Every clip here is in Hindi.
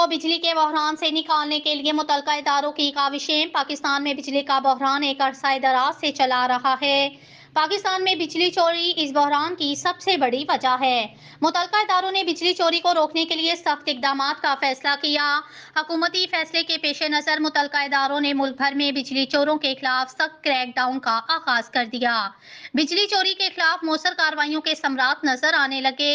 को बिजली के बहरान से निकालने के लिए मुतल इदारों की काविशें पाकिस्तान में बिजली का बहरान एक अरसा दराज से चला रहा है पाकिस्तान में बिजली चोरी इस बहरान की सबसे बड़ी वजह है मुतल इदारों ने बिजली चोरी को रोकने के लिए सख्त इकदाम का फैसला किया हकूमती फैसले के पेश नज़र मुतल इदारों ने मुल्क भर में बिजली चोरों के खिलाफ सख्त क्रैकडाउन का आगाज कर दिया बिजली चोरी के खिलाफ मौसर कार्रवाइयों के सम्राट नजर आने लगे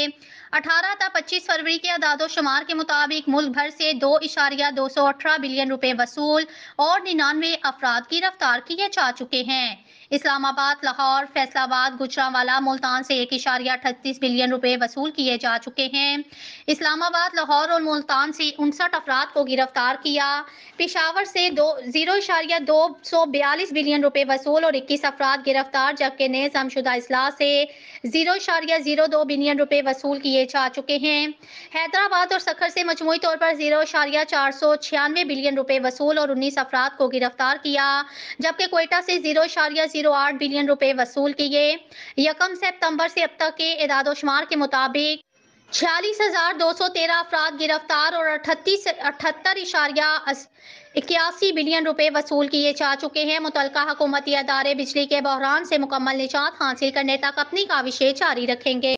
18 तथा 25 फरवरी के अदादो शुमार के मुताबिक मुल्क भर से दो इशारिया दो सौ अठारह बिलियन रुपए वसूल और निन्यानवे अफराद गिरफ्तार किए जा चुके हैं इस्लामाबाद लाहौर फैसलाबाद गुजरावाला मुल्तान से एक इशारिया अठतीस बिलियन रुपए वसूल किए जा चुके हैं इस्लामाबाद लाहौर और मुल्तान से उनसठ अफराद को गिरफ्तार किया पिशावर से दो जीरो इशारिया दो सौ बयालीस बिलियन रुपए वसूल और इक्कीस अफराद गिरफ्तार जबकि नए समशुदा इजलास से जीरो इशारिया जीरो दो बिलियन रुपए वसूल किए जा चुके हैं हैदराबाद और सखर से मजमू तौर पर जीरो इशारिया चार सौ छियानवे बिलियन रुपए वसूल और उन्नीस अफराद को गिरफ्तार किया जबकि कोयटा से जीरो इशारिया बिलियन रुपए वसूल किए यकम सितंबर से अब तक के इदादोशुमार के मुताबिक छियालीस हजार दो सौ तेरह अफराद गिरफ्तार और अठतीस अठहत्तर इशारिया इक्यासी बिलियन रुपए वसूल किए जा चुके हैं मुतल हुकूमती अदारे बिजली के बहरान से मुकम्मल निजात हासिल करने तक अपनी काविशें जारी रखेंगे